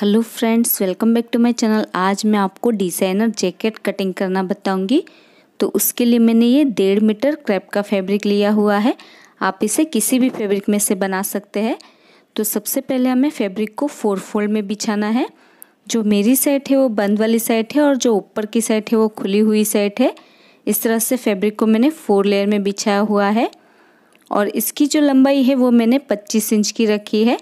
hello friends welcome back to my channel आज मैं आपको डिज़ाइनर जैकेट कटिंग करना बताऊंगी तो उसके लिए मैंने ये डेढ़ मीटर क्रैप का फैब्रिक लिया हुआ है आप इसे किसी भी फैब्रिक में से बना सकते हैं तो सबसे पहले हमें फैब्रिक को फोर फोल्ड में बिछाना है जो मेरी सेट है वो बंद वाली सेट है और जो ऊपर की सेट है वो खुली हुई सेट है इस तरह से फेब्रिक को मैंने फोर लेयर में बिछाया हुआ है और इसकी जो लंबाई है वो मैंने पच्चीस इंच की रखी है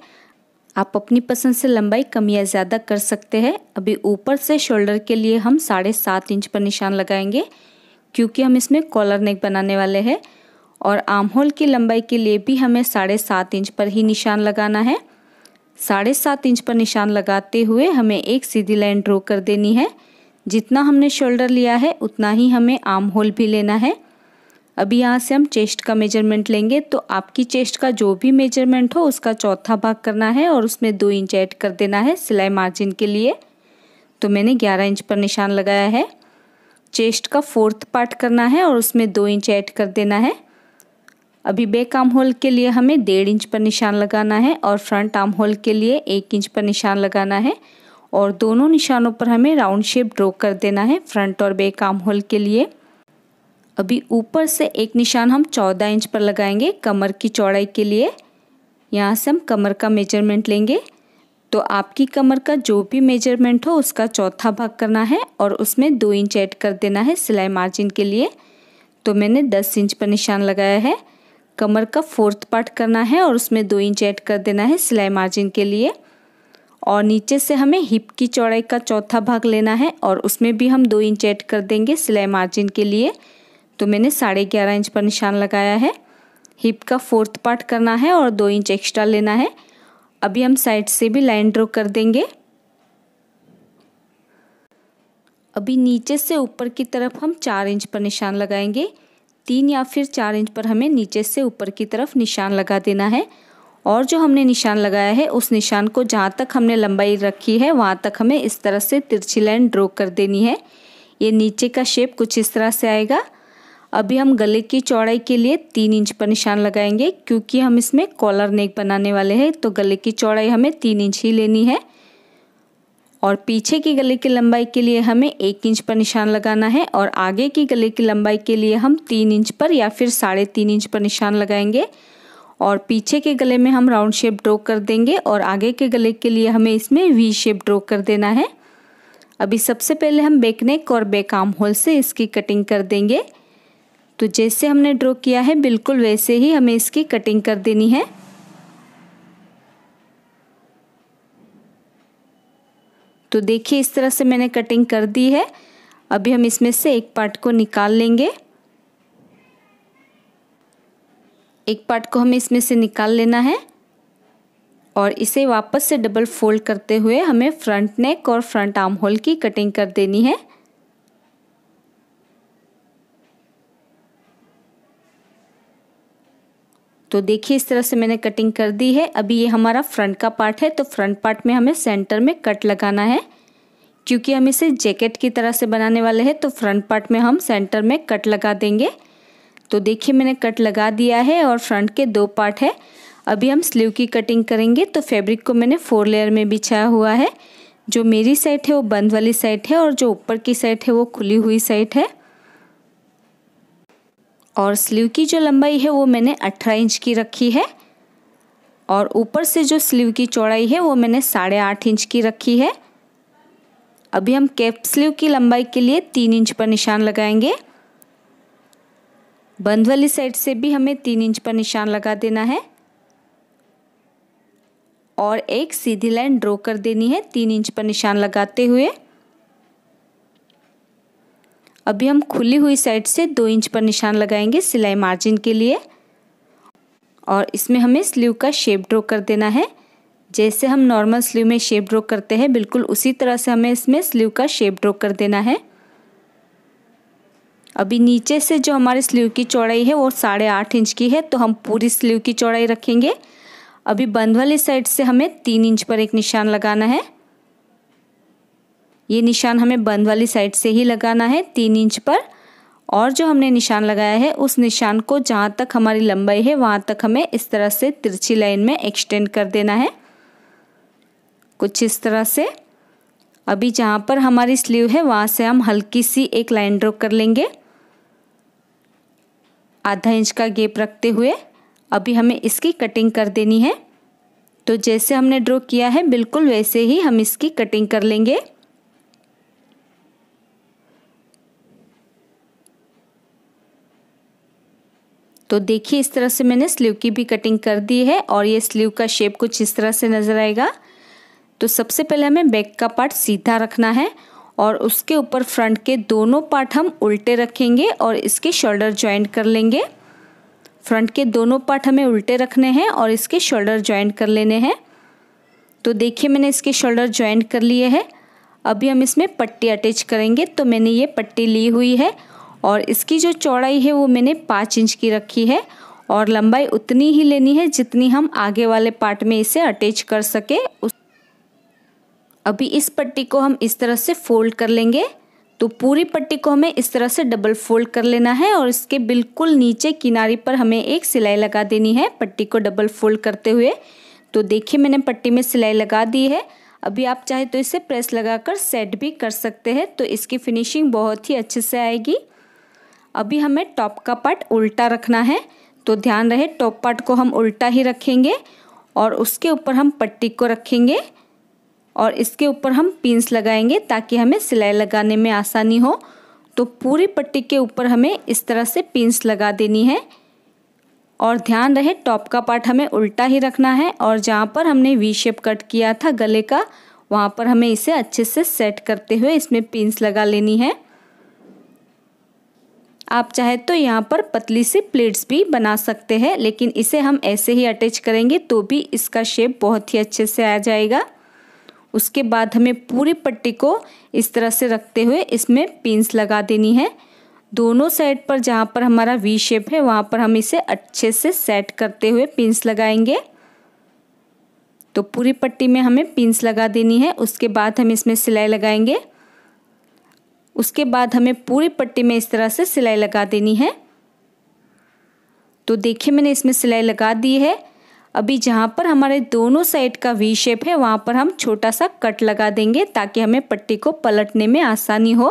आप अपनी पसंद से लंबाई कम या ज़्यादा कर सकते हैं अभी ऊपर से शोल्डर के लिए हम साढ़े सात इंच पर निशान लगाएंगे क्योंकि हम इसमें कॉलर नेक बनाने वाले हैं और आर्म होल की लंबाई के लिए भी हमें साढ़े सात इंच पर ही निशान लगाना है साढ़े सात इंच पर निशान लगाते हुए हमें एक सीधी लाइन ड्रॉ कर देनी है जितना हमने शोल्डर लिया है उतना ही हमें आर्म होल भी लेना है अभी यहाँ से हम चेस्ट का मेजरमेंट लेंगे तो आपकी चेस्ट का जो भी मेजरमेंट हो उसका चौथा भाग करना है और उसमें दो इंच ऐड कर देना है सिलाई मार्जिन के लिए तो मैंने ग्यारह इंच पर निशान लगाया है चेस्ट का फोर्थ पार्ट करना है और उसमें दो इंच ऐड कर देना है अभी बैक आर्म होल के लिए हमें डेढ़ इंच पर निशान लगाना है और फ्रंट आर्म होल के लिए एक इंच पर निशान लगाना है और दोनों निशानों पर हमें राउंड शेप ड्रॉ कर देना है फ्रंट और बैक आर्म होल के लिए अभी ऊपर से एक निशान हम चौदह इंच पर लगाएंगे कमर की चौड़ाई के लिए यहाँ से हम कमर का मेजरमेंट लेंगे तो आपकी कमर का जो भी मेजरमेंट हो उसका चौथा भाग करना है और उसमें दो इंच ऐड कर देना है सिलाई मार्जिन के लिए तो मैंने दस इंच पर निशान लगाया है कमर का फोर्थ पार्ट करना है और उसमें दो इंच ऐड कर देना है सिलाई मार्जिन के लिए और नीचे से हमें हिप की चौड़ाई का चौथा भाग लेना है और उसमें भी हम दो इंच ऐड कर देंगे सिलाई मार्जिन के लिए तो मैंने साढ़े ग्यारह इंच पर निशान लगाया है हिप का फोर्थ पार्ट करना है और दो इंच एक्स्ट्रा लेना है अभी हम साइड से भी लाइन ड्रॉ कर देंगे अभी नीचे से ऊपर की तरफ हम चार इंच पर निशान लगाएंगे तीन या फिर चार इंच पर हमें नीचे से ऊपर की तरफ निशान लगा देना है और जो हमने निशान लगाया है उस निशान को जहाँ तक हमने लंबाई रखी है वहाँ तक हमें इस तरह से तिरछी लाइन ड्रॉ कर देनी है ये नीचे का शेप कुछ इस तरह से आएगा अभी हम गले की चौड़ाई के लिए तीन इंच पर निशान लगाएंगे क्योंकि हम इसमें कॉलर नेक बनाने वाले हैं तो गले की चौड़ाई हमें तीन इंच ही लेनी है और पीछे की गले की लंबाई के लिए हमें एक इंच पर निशान लगाना है और आगे की गले की लंबाई के लिए हम तीन इंच पर या फिर साढ़े तीन इंच पर निशान लगाएंगे और पीछे के गले में हम राउंड शेप ड्रॉ कर देंगे और आगे के गले के लिए हमें इसमें वी शेप ड्रॉ कर देना है अभी सबसे पहले हम बेकनेक और बेकाम आर्म होल से इसकी कटिंग कर देंगे तो जैसे हमने ड्रॉ किया है बिल्कुल वैसे ही हमें इसकी कटिंग कर देनी है तो देखिए इस तरह से मैंने कटिंग कर दी है अभी हम इसमें से एक पार्ट को निकाल लेंगे एक पार्ट को हमें इसमें से निकाल लेना है और इसे वापस से डबल फोल्ड करते हुए हमें फ्रंट नेक और फ्रंट आर्म होल की कटिंग कर देनी है तो देखिए इस तरह से मैंने कटिंग कर दी है अभी ये हमारा फ्रंट का पार्ट है तो फ्रंट पार्ट में हमें सेंटर में कट लगाना है क्योंकि हम इसे जैकेट की तरह से बनाने वाले हैं तो फ्रंट पार्ट में हम सेंटर में कट लगा देंगे तो देखिए मैंने कट लगा दिया है और फ्रंट के दो पार्ट है अभी हम स्लीव की कटिंग करेंगे तो फैब्रिक को मैंने फोर लेयर में बिछाया हुआ है जो मेरी साइड है वो बंद वाली साइड है और जो ऊपर की साइड है वो खुली हुई साइड है और स्लीव की जो लंबाई है वो मैंने अठारह इंच की रखी है और ऊपर से जो स्लीव की चौड़ाई है वो मैंने साढ़े आठ इंच की रखी है अभी हम कैप स्लीव की लंबाई के लिए तीन इंच पर निशान लगाएंगे बंद वाली साइड से भी हमें तीन इंच पर निशान लगा देना है और एक सीधी लाइन ड्रॉ कर देनी है तीन इंच पर निशान लगाते हुए अभी हम खुली हुई साइड से दो इंच पर निशान लगाएंगे सिलाई मार्जिन के लिए और इसमें हमें स्लीव का शेप ड्रॉ कर देना है जैसे हम नॉर्मल स्लीव में शेप ड्रॉ करते हैं बिल्कुल उसी तरह से हमें इसमें स्लीव का शेप ड्रॉ कर देना है अभी नीचे से जो हमारे स्लीव की चौड़ाई है वो साढ़े आठ इंच की है तो हम पूरी स्लीव की चौड़ाई रखेंगे अभी बंद वाली साइड से हमें तीन इंच पर एक निशान लगाना है ये निशान हमें बंद वाली साइड से ही लगाना है तीन इंच पर और जो हमने निशान लगाया है उस निशान को जहाँ तक हमारी लंबाई है वहाँ तक हमें इस तरह से तिरछी लाइन में एक्सटेंड कर देना है कुछ इस तरह से अभी जहाँ पर हमारी स्लीव है वहाँ से हम हल्की सी एक लाइन ड्रॉ कर लेंगे आधा इंच का गेप रखते हुए अभी हमें इसकी कटिंग कर देनी है तो जैसे हमने ड्रॉ किया है बिल्कुल वैसे ही हम इसकी कटिंग कर लेंगे तो देखिए इस तरह से मैंने स्लीव की भी कटिंग कर दी है और ये स्लीव का शेप कुछ इस तरह से नज़र आएगा तो सबसे पहले हमें बैक का पार्ट सीधा रखना है और उसके ऊपर फ्रंट के दोनों पार्ट हम उल्टे रखेंगे और इसके शोल्डर ज्वाइंट कर लेंगे फ्रंट के दोनों पार्ट हमें उल्टे रखने हैं और इसके शोल्डर ज्वाइंट कर लेने हैं तो देखिए मैंने इसके शोल्डर ज्वाइंट कर लिए हैं अभी हम इसमें पट्टी अटैच करेंगे तो मैंने ये पट्टी ली हुई है और इसकी जो चौड़ाई है वो मैंने पाँच इंच की रखी है और लंबाई उतनी ही लेनी है जितनी हम आगे वाले पार्ट में इसे अटैच कर सके उस अभी इस पट्टी को हम इस तरह से फोल्ड कर लेंगे तो पूरी पट्टी को हमें इस तरह से डबल फोल्ड कर लेना है और इसके बिल्कुल नीचे किनारी पर हमें एक सिलाई लगा देनी है पट्टी को डबल फोल्ड करते हुए तो देखिए मैंने पट्टी में सिलाई लगा दी है अभी आप चाहे तो इसे प्रेस लगाकर सेट भी कर सकते हैं तो इसकी फिनिशिंग बहुत ही अच्छे से आएगी अभी हमें टॉप का पार्ट उल्टा रखना है तो ध्यान रहे टॉप पार्ट को हम उल्टा ही रखेंगे और उसके ऊपर हम पट्टी को रखेंगे और इसके ऊपर हम पिंस लगाएंगे ताकि हमें सिलाई लगाने में आसानी हो तो पूरी पट्टी के ऊपर हमें इस तरह से पिंस लगा देनी है और ध्यान रहे टॉप का पार्ट हमें उल्टा ही रखना है और जहाँ पर हमने वी शेप कट किया था गले का वहाँ पर हमें इसे अच्छे से सेट करते हुए इसमें पिंस लगा लेनी है आप चाहे तो यहाँ पर पतली सी प्लेट्स भी बना सकते हैं लेकिन इसे हम ऐसे ही अटैच करेंगे तो भी इसका शेप बहुत ही अच्छे से आ जाएगा उसके बाद हमें पूरी पट्टी को इस तरह से रखते हुए इसमें पिंस लगा देनी है दोनों साइड पर जहाँ पर हमारा वी शेप है वहाँ पर हम इसे अच्छे से सेट करते हुए पिंस लगाएंगे तो पूरी पट्टी में हमें पिंस लगा देनी है उसके बाद हम इसमें सिलाई लगाएंगे उसके बाद हमें पूरी पट्टी में इस तरह से सिलाई लगा देनी है तो देखिए मैंने इसमें सिलाई लगा दी है अभी जहाँ पर हमारे दोनों साइड का वी शेप है वहाँ पर हम छोटा सा कट लगा देंगे ताकि हमें पट्टी को पलटने में आसानी हो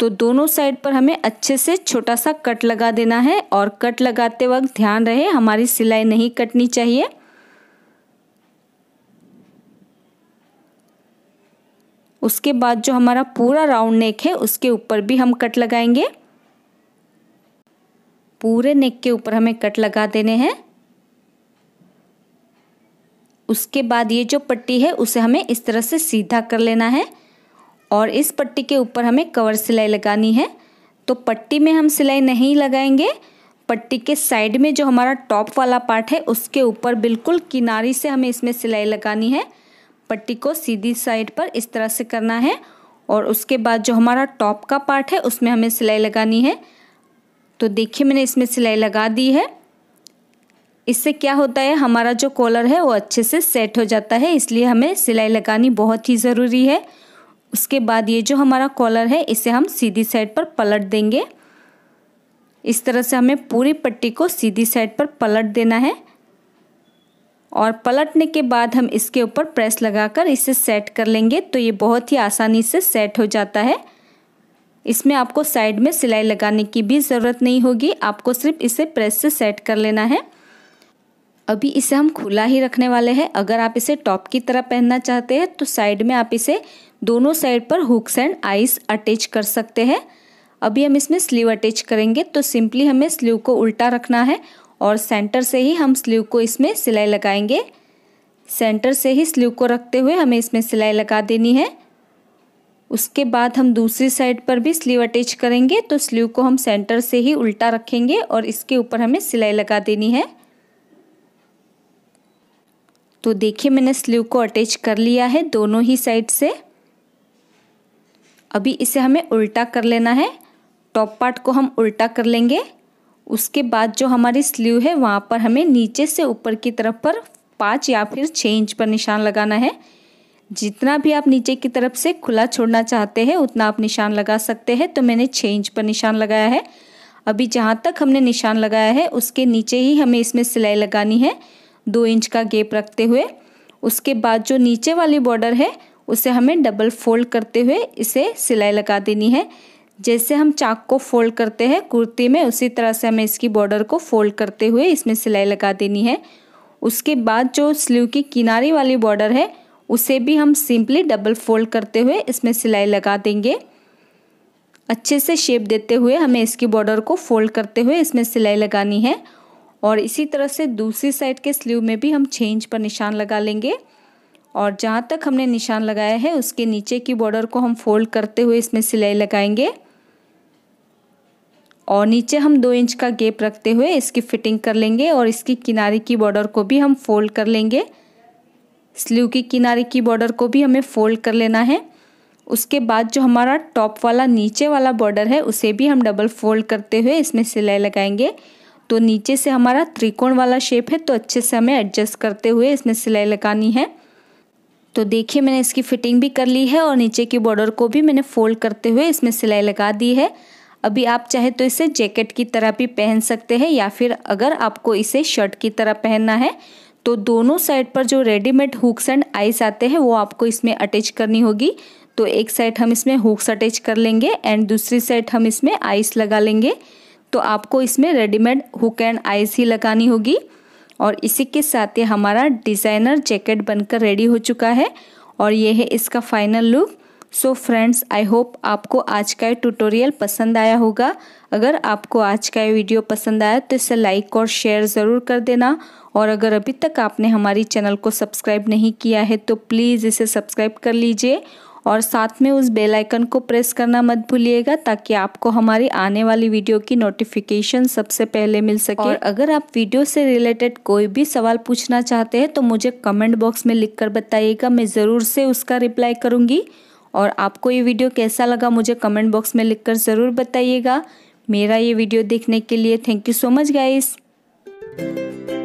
तो दोनों साइड पर हमें अच्छे से छोटा सा कट लगा देना है और कट लगाते वक्त ध्यान रहे हमारी सिलाई नहीं कटनी चाहिए उसके बाद जो हमारा पूरा राउंड नेक है उसके ऊपर भी हम कट लगाएंगे पूरे नेक के ऊपर हमें कट लगा देने हैं उसके बाद ये जो पट्टी है उसे हमें इस तरह से सीधा कर लेना है और इस पट्टी के ऊपर हमें कवर सिलाई लगानी है तो पट्टी में हम सिलाई नहीं लगाएंगे पट्टी के साइड में जो हमारा टॉप वाला पार्ट है उसके ऊपर बिल्कुल किनारी से हमें इसमें सिलाई लगानी है पट्टी को सीधी साइड पर इस तरह से करना है और उसके बाद जो हमारा टॉप का पार्ट है उसमें हमें सिलाई लगानी है तो देखिए मैंने इसमें सिलाई लगा दी है इससे क्या होता है हमारा जो कॉलर है वो अच्छे से सेट हो जाता है इसलिए हमें सिलाई लगानी बहुत ही ज़रूरी है उसके बाद ये जो हमारा कॉलर है इसे हम सीधी साइड पर पलट देंगे इस तरह से हमें पूरी पट्टी को सीधी साइड पर पलट देना है और पलटने के बाद हम इसके ऊपर प्रेस लगाकर इसे सेट कर लेंगे तो ये बहुत ही आसानी से सेट हो जाता है इसमें आपको साइड में सिलाई लगाने की भी ज़रूरत नहीं होगी आपको सिर्फ इसे प्रेस से सेट कर लेना है अभी इसे हम खुला ही रखने वाले हैं अगर आप इसे टॉप की तरह पहनना चाहते हैं तो साइड में आप इसे दोनों साइड पर हुक्स एंड आइस अटैच कर सकते हैं अभी हम इसमें स्लीव अटैच करेंगे तो सिंपली हमें स्लीव को उल्टा रखना है और सेंटर से ही हम स्लीव को इसमें सिलाई लगाएंगे सेंटर से ही स्लीव को रखते हुए हमें इसमें सिलाई लगा देनी है उसके बाद हम दूसरी साइड पर भी स्लीव अटैच करेंगे तो स्लीव को हम सेंटर से ही उल्टा रखेंगे और इसके ऊपर हमें सिलाई लगा देनी है तो देखिए मैंने स्लीव को अटैच कर लिया है दोनों ही साइड से अभी इसे हमें उल्टा कर लेना है टॉप पार्ट को हम उल्टा कर लेंगे उसके बाद जो हमारी स्लीव है वहाँ पर हमें नीचे से ऊपर की तरफ पर पाँच या फिर छः इंच पर निशान लगाना है जितना भी आप नीचे की तरफ से खुला छोड़ना चाहते हैं उतना आप निशान लगा सकते हैं तो मैंने छः इंच पर निशान लगाया है अभी जहाँ तक हमने निशान लगाया है उसके नीचे ही हमें इसमें सिलाई लगानी है दो इंच का गेप रखते हुए उसके बाद जो नीचे वाली बॉर्डर है उसे हमें डबल फोल्ड करते हुए इसे सिलाई लगा देनी है जैसे हम चाक को फोल्ड करते हैं कुर्ती में उसी तरह से हमें इसकी बॉर्डर को फोल्ड करते हुए इसमें सिलाई लगा देनी है उसके बाद जो स्लीव की किनारे वाली बॉर्डर है उसे भी हम सिंपली डबल फोल्ड करते हुए इसमें सिलाई लगा देंगे अच्छे से शेप देते हुए हमें इसकी बॉर्डर को फोल्ड करते हुए इसमें सिलाई लगानी है और इसी तरह से दूसरी साइड के स्लीव में भी हम छः इंच पर निशान लगा लेंगे और जहाँ तक हमने निशान लगाया है उसके नीचे की बॉर्डर को हम फोल्ड करते हुए इसमें सिलाई लगाएंगे और नीचे हम दो इंच का गेप रखते हुए इसकी फिटिंग कर लेंगे और इसकी किनारे की बॉर्डर को भी हम फोल्ड कर लेंगे स्लीव की किनारे की बॉर्डर को भी हमें फोल्ड कर लेना है उसके बाद जो हमारा टॉप वाला नीचे वाला बॉर्डर है उसे भी हम डबल फोल्ड करते हुए इसमें सिलाई लगाएंगे तो नीचे से हमारा त्रिकोण वाला शेप है तो अच्छे से हमें एडजस्ट करते हुए इसमें सिलाई लगानी है तो देखिए मैंने इसकी फिटिंग भी कर ली है और नीचे की बॉर्डर को भी मैंने फोल्ड करते हुए इसमें सिलाई लगा दी है अभी आप चाहे तो इसे जैकेट की तरह भी पहन सकते हैं या फिर अगर आपको इसे शर्ट की तरह पहनना है तो दोनों साइड पर जो रेडीमेड हुक्स एंड आइस आते हैं वो आपको इसमें अटैच करनी होगी तो एक साइड हम इसमें हुक्स अटैच कर लेंगे एंड दूसरी साइड हम इसमें आइस लगा लेंगे तो आपको इसमें रेडीमेड हुक एंड आइस ही लगानी होगी और इसी के साथ ये हमारा डिज़ाइनर जैकेट बनकर रेडी हो चुका है और ये है इसका final look so friends I hope आपको आज का ये ट्यूटोरियल पसंद आया होगा अगर आपको आज का ये वीडियो पसंद आया तो इसे लाइक और शेयर ज़रूर कर देना और अगर अभी तक आपने हमारी चैनल को सब्सक्राइब नहीं किया है तो प्लीज़ इसे सब्सक्राइब कर लीजिए और साथ में उस बेल आइकन को प्रेस करना मत भूलिएगा ताकि आपको हमारी आने वाली वीडियो की नोटिफिकेशन सबसे पहले मिल सके और अगर आप वीडियो से रिलेटेड कोई भी सवाल पूछना चाहते हैं तो मुझे कमेंट बॉक्स में लिखकर बताइएगा मैं ज़रूर से उसका रिप्लाई करूँगी और आपको ये वीडियो कैसा लगा मुझे कमेंट बॉक्स में लिखकर ज़रूर बताइएगा मेरा ये वीडियो देखने के लिए thank you so much guys